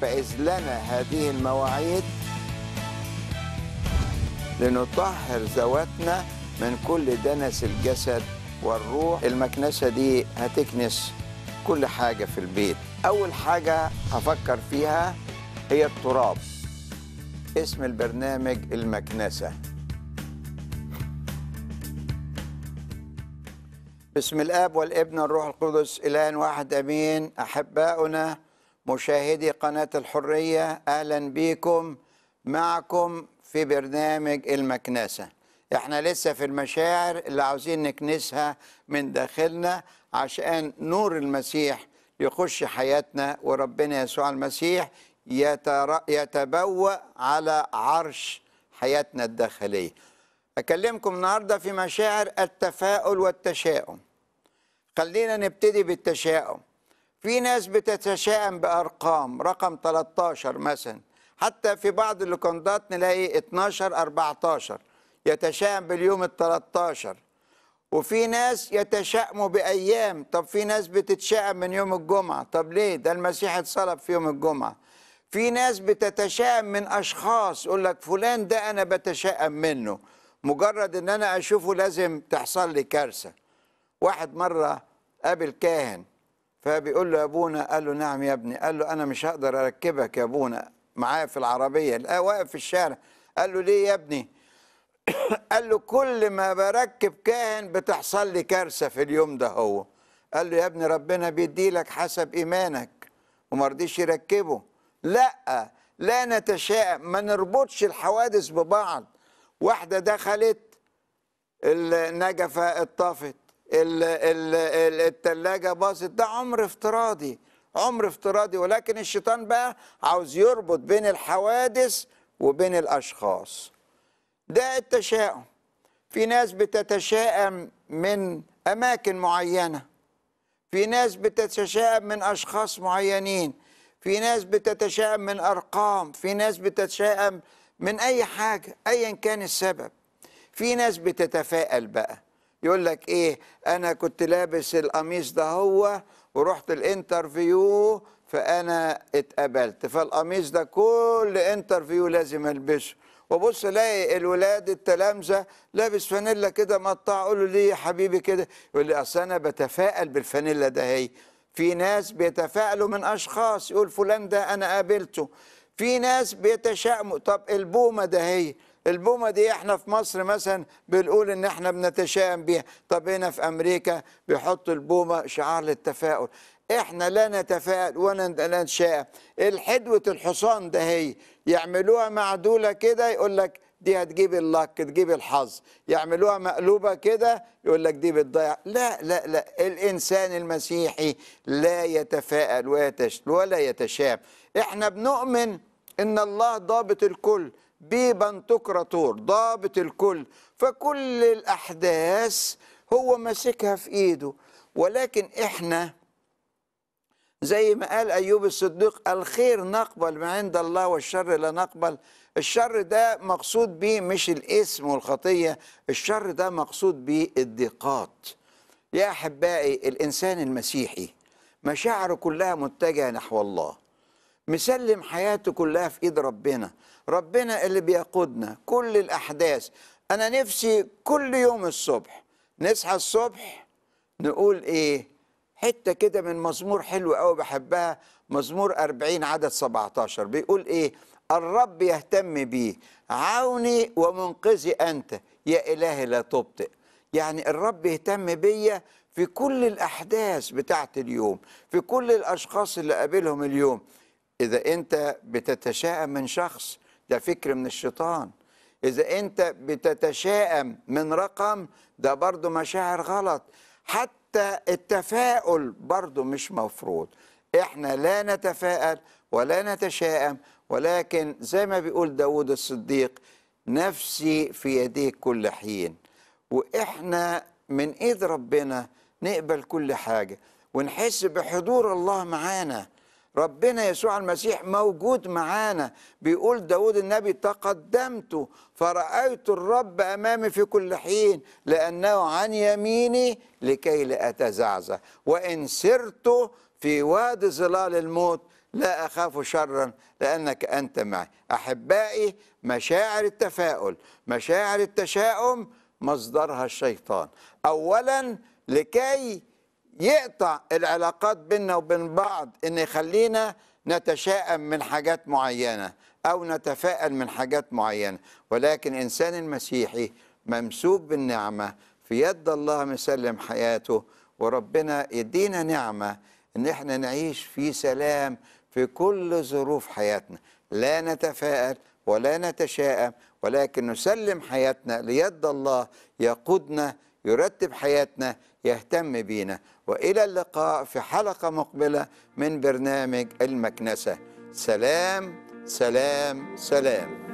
فإذ لنا هذه المواعيد لنطهر ذواتنا من كل دنس الجسد والروح المكنسة دي هتكنس كل حاجة في البيت أول حاجة هفكر فيها هي التراب اسم البرنامج المكنسة بسم الاب والابن والروح القدس الان واحد امين احباؤنا مشاهدي قناة الحرية أهلا بكم معكم في برنامج المكنسة احنا لسه في المشاعر اللي عاوزين نكنسها من داخلنا عشان نور المسيح يخش حياتنا وربنا يسوع المسيح يتبوأ على عرش حياتنا الداخلية أكلمكم النهاردة في مشاعر التفاؤل والتشاؤم خلينا نبتدي بالتشاؤم في ناس بتتشائم بارقام رقم 13 مثلا حتى في بعض اللوكندات نلاقي 12 14 يتشائم باليوم ال 13 وفي ناس يتشائموا بايام طب في ناس بتتشائم من يوم الجمعه طب ليه ده المسيح اتصلب في يوم الجمعه في ناس بتتشائم من اشخاص يقول لك فلان ده انا بتشائم منه مجرد ان انا اشوفه لازم تحصل لي كارثه واحد مره قابل كاهن فبيقول له يا ابونا قال له نعم يا ابني قال له انا مش هقدر اركبك يا ابونا معايا في العربيه لقاه واقف في الشارع قال له ليه يا ابني قال له كل ما بركب كاهن بتحصل لي كارثه في اليوم ده هو قال له يا ابني ربنا بيدي لك حسب ايمانك وما رضيش يركبه لا لا نتشاءم ما نربطش الحوادث ببعض واحده دخلت النجفه اتطفت الثلاجه باظت ده عمر افتراضي عمر افتراضي ولكن الشيطان بقى عاوز يربط بين الحوادث وبين الاشخاص ده التشاؤم في ناس بتتشائم من اماكن معينه في ناس بتتشائم من اشخاص معينين في ناس بتتشائم من ارقام في ناس بتتشائم من اي حاجه ايا كان السبب في ناس بتتفائل بقى يقول لك ايه انا كنت لابس القميص ده هو ورحت الانترفيو فانا اتقبلت فالقميص ده كل انترفيو لازم البسه وبص الاقي الولاد التلامذه لابس فانيلا كده مقطع اقول له ليه يا حبيبي كده يقول لي اصل انا بتفائل بالفانيلا ده هي في ناس بيتفائلوا من اشخاص يقول فلان ده انا قابلته في ناس بيتشائموا طب البومه ده هي البومه دي احنا في مصر مثلا بنقول ان احنا بنتشائم بيها طب هنا في امريكا بيحطوا البومه شعار للتفاؤل احنا لا نتفائل ولا نتشائم الحدوه الحصان ده هي يعملوها معدوله كده يقول لك دي هتجيب اللك تجيب الحظ يعملوها مقلوبة كده يقول لك دي بتضيع لا لا لا الإنسان المسيحي لا يتفائل ولا يتشام احنا بنؤمن إن الله ضابط الكل ببنتوكراتور ضابط الكل فكل الأحداث هو ماسكها في إيده ولكن إحنا زي ما قال أيوب الصديق الخير نقبل ما عند الله والشر لا نقبل الشر ده مقصود به مش الاسم والخطية الشر ده مقصود به الضيقات يا أحبائي الإنسان المسيحي مشاعره كلها متجهة نحو الله مسلم حياته كلها في ايد ربنا ربنا اللي بيقودنا كل الاحداث انا نفسي كل يوم الصبح نصحى الصبح نقول ايه حته كده من مزمور حلو قوي بحبها مزمور 40 عدد 17 بيقول ايه الرب يهتم بي عوني ومنقذي انت يا الهي لا تبطئ يعني الرب يهتم بيا في كل الاحداث بتاعت اليوم في كل الاشخاص اللي قابلهم اليوم إذا أنت بتتشائم من شخص ده فكر من الشيطان إذا أنت بتتشائم من رقم ده برضو مشاعر غلط حتى التفاؤل برضو مش مفروض إحنا لا نتفائل ولا نتشائم ولكن زي ما بيقول داود الصديق نفسي في يديك كل حين وإحنا من إيد ربنا نقبل كل حاجة ونحس بحضور الله معانا ربنا يسوع المسيح موجود معانا بيقول داود النبي تقدمت فرأيت الرب أمامي في كل حين لأنه عن يميني لكي لا أتزعزع وإن سرت في وادي ظلال الموت لا أخاف شرا لأنك أنت معي أحبائي مشاعر التفاؤل مشاعر التشاؤم مصدرها الشيطان أولا لكي يقطع العلاقات بيننا وبين بعض ان يخلينا نتشائم من حاجات معينه او نتفائل من حاجات معينه ولكن انسان المسيحي ممسوك بالنعمه في يد الله مسلم حياته وربنا يدينا نعمه ان احنا نعيش في سلام في كل ظروف حياتنا لا نتفائل ولا نتشائم ولكن نسلم حياتنا ليد الله يقودنا يرتب حياتنا يهتم بينا والى اللقاء في حلقه مقبله من برنامج المكنسه سلام سلام سلام